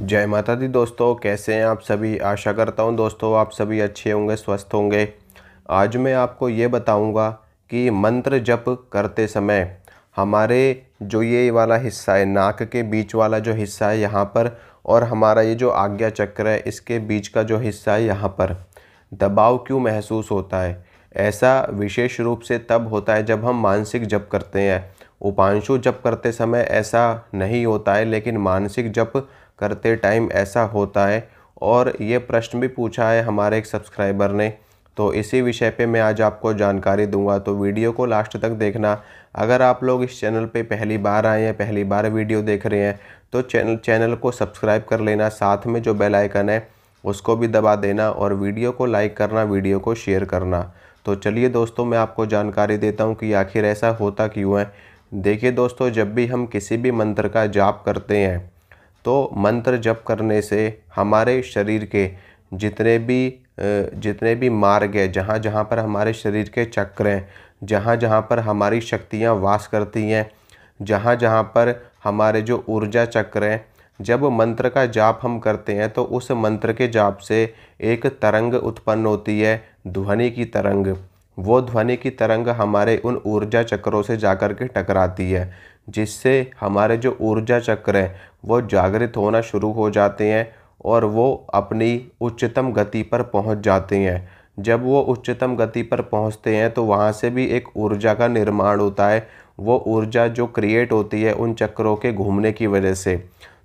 जय माता दी दोस्तों कैसे हैं आप सभी आशा करता हूं दोस्तों आप सभी अच्छे होंगे स्वस्थ होंगे आज मैं आपको ये बताऊंगा कि मंत्र जप करते समय हमारे जो ये वाला हिस्सा है नाक के बीच वाला जो हिस्सा है यहाँ पर और हमारा ये जो आज्ञा चक्र है इसके बीच का जो हिस्सा है यहाँ पर दबाव क्यों महसूस होता है ऐसा विशेष रूप से तब होता है जब हम मानसिक जप करते हैं उपांशु जप करते समय ऐसा नहीं होता है लेकिन मानसिक जप करते टाइम ऐसा होता है और ये प्रश्न भी पूछा है हमारे एक सब्सक्राइबर ने तो इसी विषय पे मैं आज आपको जानकारी दूंगा तो वीडियो को लास्ट तक देखना अगर आप लोग इस चैनल पे पहली बार आए हैं पहली बार वीडियो देख रहे हैं तो चैनल चैनल को सब्सक्राइब कर लेना साथ में जो बेल आइकन है उसको भी दबा देना और वीडियो को लाइक करना वीडियो को शेयर करना तो चलिए दोस्तों मैं आपको जानकारी देता हूँ कि आखिर ऐसा होता क्यों है देखिए दोस्तों जब भी हम किसी भी मंत्र का जाप करते हैं तो मंत्र जप करने से हमारे शरीर के जितने भी जितने भी मार्ग है जहाँ जहाँ पर हमारे शरीर के चक्र हैं जहाँ जहाँ पर हमारी शक्तियाँ वास करती हैं जहाँ जहाँ पर हमारे जो ऊर्जा चक्र हैं जब मंत्र का जाप हम करते हैं तो उस मंत्र के जाप से एक तरंग उत्पन्न होती है ध्वनि की तरंग वो ध्वनि की तरंग हमारे उन ऊर्जा चक्रों से जाकर के टकराती है जिससे हमारे जो ऊर्जा चक्र हैं वो जागृत होना शुरू हो जाते हैं और वो अपनी उच्चतम गति पर पहुंच जाते हैं जब वो उच्चतम गति पर पहुंचते हैं तो वहाँ से भी एक ऊर्जा का निर्माण होता है वो ऊर्जा जो क्रिएट होती है उन चक्रों के घूमने की वजह से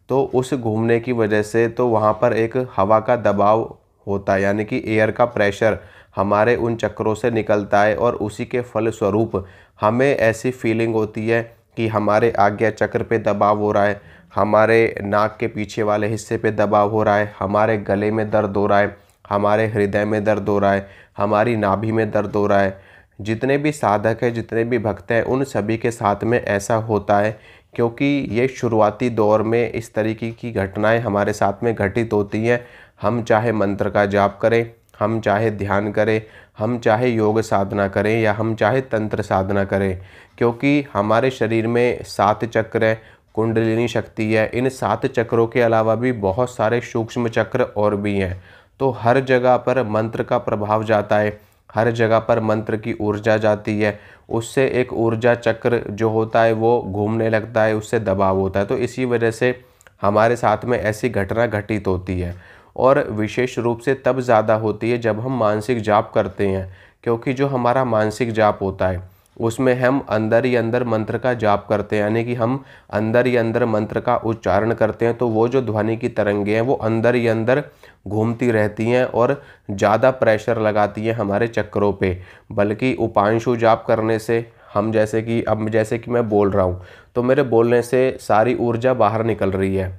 तो उस घूमने की वजह से तो वहाँ पर एक हवा का दबाव होता है यानी कि एयर का प्रेशर हमारे उन चक्रों से निकलता है और उसी के फलस्वरूप हमें ऐसी फीलिंग होती है कि हमारे आज्ञा चक्र पे दबाव हो रहा है हमारे नाक के पीछे वाले हिस्से पे दबाव हो रहा है हमारे गले में दर्द हो रहा है हमारे हृदय में दर्द हो रहा है हमारी नाभि में दर्द हो रहा है जितने भी साधक हैं जितने भी भक्त हैं उन सभी के साथ में ऐसा होता है क्योंकि ये शुरुआती दौर में इस तरीके की घटनाएं हमारे साथ में घटित होती हैं हम चाहे मंत्र का जाप करें हम चाहे ध्यान करें हम चाहे योग साधना करें या हम चाहे तंत्र साधना करें क्योंकि हमारे शरीर में सात चक्र हैं कुंडलिनी शक्ति है इन सात चक्रों के अलावा भी बहुत सारे सूक्ष्म चक्र और भी हैं तो हर जगह पर मंत्र का प्रभाव जाता है हर जगह पर मंत्र की ऊर्जा जाती है उससे एक ऊर्जा चक्र जो होता है वो घूमने लगता है उससे दबाव होता है तो इसी वजह से हमारे साथ में ऐसी घटना घटित होती है और विशेष रूप से तब ज़्यादा होती है जब हम मानसिक जाप करते हैं क्योंकि जो हमारा मानसिक जाप होता है उसमें हम अंदर ही अंदर मंत्र का जाप करते हैं यानी कि हम अंदर ही अंदर मंत्र का उच्चारण करते हैं तो वो जो ध्वनि की तरंगे हैं वो अंदर ही अंदर घूमती रहती हैं और ज़्यादा प्रेशर लगाती हैं हमारे चक्रों पे बल्कि उपांशु जाप करने से हम जैसे कि अब जैसे कि मैं बोल रहा हूँ तो मेरे बोलने से सारी ऊर्जा बाहर निकल रही है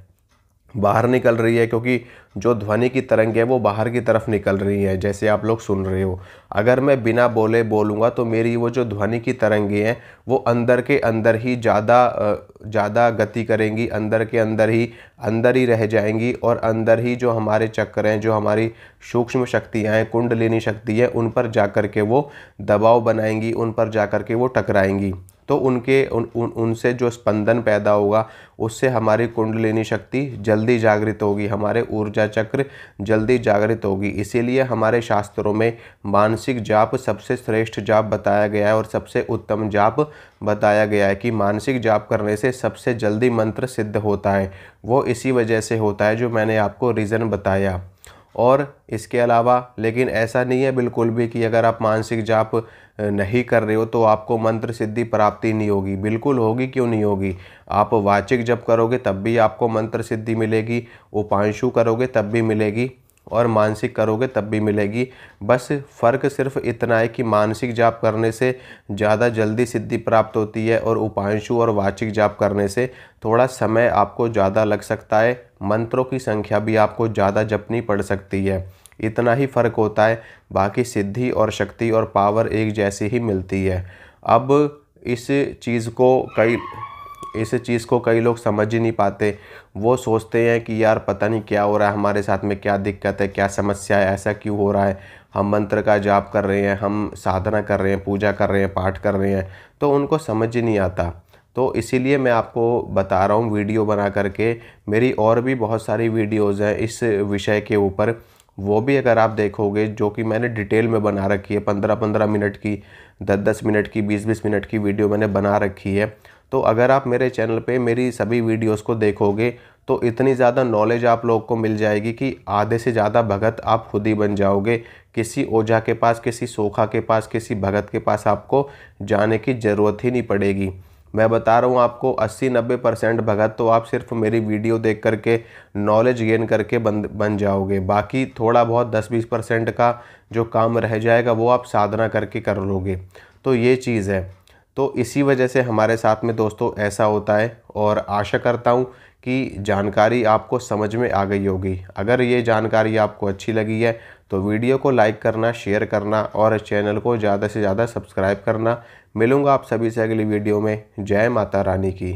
बाहर निकल रही है क्योंकि जो ध्वनि की तरंग है वो बाहर की तरफ निकल रही है जैसे आप लोग सुन रहे हो अगर मैं बिना बोले बोलूँगा तो मेरी वो जो ध्वनि की तरंगे हैं वो अंदर के अंदर ही ज़्यादा ज़्यादा गति करेंगी अंदर के अंदर ही अंदर ही रह जाएंगी और अंदर ही जो हमारे चक्र हैं जो हमारी सूक्ष्म शक्तियाँ हैं कुंडलिनी शक्ति है उन पर जा के वो दबाव बनाएंगी उन पर जा के वो टकराएंगी तो उनके उन, उन उनसे जो स्पंदन पैदा होगा उससे हमारी कुंडलिनी शक्ति जल्दी जागृत होगी हमारे ऊर्जा चक्र जल्दी जागृत होगी इसीलिए हमारे शास्त्रों में मानसिक जाप सबसे श्रेष्ठ जाप बताया गया है और सबसे उत्तम जाप बताया गया है कि मानसिक जाप करने से सबसे जल्दी मंत्र सिद्ध होता है वो इसी वजह से होता है जो मैंने आपको रीज़न बताया और इसके अलावा लेकिन ऐसा नहीं है बिल्कुल भी कि अगर आप मानसिक जाप नहीं कर रहे हो तो आपको मंत्र सिद्धि प्राप्ति नहीं होगी बिल्कुल होगी क्यों नहीं होगी आप वाचिक जप करोगे तब भी आपको मंत्र सिद्धि मिलेगी उपांशु करोगे तब भी मिलेगी और मानसिक करोगे तब भी मिलेगी बस फ़र्क सिर्फ इतना है कि मानसिक जाप करने से ज़्यादा जल्दी सिद्धि प्राप्त होती है और उपांशु और वाचिक जाप करने से थोड़ा समय आपको ज़्यादा लग सकता है मंत्रों की संख्या भी आपको ज़्यादा जपनी पड़ सकती है इतना ही फर्क होता है बाकी सिद्धि और शक्ति और पावर एक जैसी ही मिलती है अब इस चीज़ को कई इस चीज़ को कई लोग समझ ही नहीं पाते वो सोचते हैं कि यार पता नहीं क्या हो रहा है हमारे साथ में क्या दिक्कत है क्या समस्या है ऐसा क्यों हो रहा है हम मंत्र का जाप कर रहे हैं हम साधना कर रहे हैं पूजा कर रहे हैं पाठ कर रहे हैं तो उनको समझ ही नहीं आता तो इसीलिए मैं आपको बता रहा हूँ वीडियो बना करके मेरी और भी बहुत सारी वीडियोज़ हैं इस विषय के ऊपर वो भी अगर आप देखोगे जो कि मैंने डिटेल में बना रखी है पंद्रह पंद्रह मिनट की दस दस मिनट की बीस बीस मिनट की वीडियो मैंने बना रखी है तो अगर आप मेरे चैनल पे मेरी सभी वीडियोस को देखोगे तो इतनी ज़्यादा नॉलेज आप लोग को मिल जाएगी कि आधे से ज़्यादा भगत आप खुद ही बन जाओगे किसी ओझा के पास किसी सोखा के पास किसी भगत के पास आपको जाने की ज़रूरत ही नहीं पड़ेगी मैं बता रहा हूँ आपको 80-90 परसेंट भगत तो आप सिर्फ मेरी वीडियो देख करके नॉलेज गेन करके बन बन जाओगे बाकी थोड़ा बहुत 10-20 परसेंट का जो काम रह जाएगा वो आप साधना करके कर लोगे तो ये चीज़ है तो इसी वजह से हमारे साथ में दोस्तों ऐसा होता है और आशा करता हूँ कि जानकारी आपको समझ में आ गई होगी अगर ये जानकारी आपको अच्छी लगी है तो वीडियो को लाइक करना शेयर करना और चैनल को ज़्यादा से ज़्यादा सब्सक्राइब करना मिलूँगा आप सभी से अगली वीडियो में जय माता रानी की